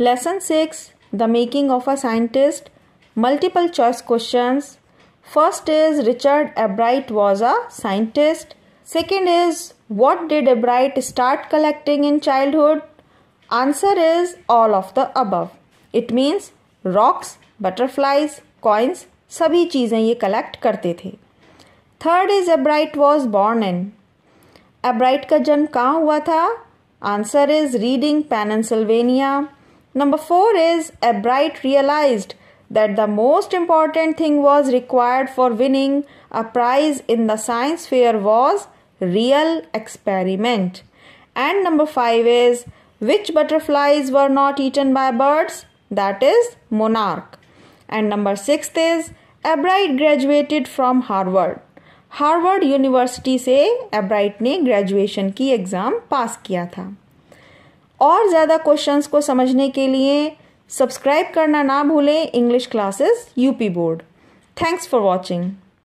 Lesson six the making of a scientist multiple choice question first is Richard Ebright was a scientist second is what did Ebright start collecting in childhood answer is all of the above it means rocks butterflies coins सभी चीज़ें ये collect करते थे third is Ebright was born in Ebright का जन्म कहाँ हुआ था answer is Reading Pennsylvania Number four is bright realized that the most important thing was required for winning a prize in the science fair was real experiment. And number five is which butterflies were not eaten by birds? That is monarch. And number six is Abright graduated from Harvard. Harvard University से Abright ने graduation की exam pass किया था और ज़्यादा questions को समझने के लिए सब्सक्राइब करना ना भूलें English classes UP board thanks for watching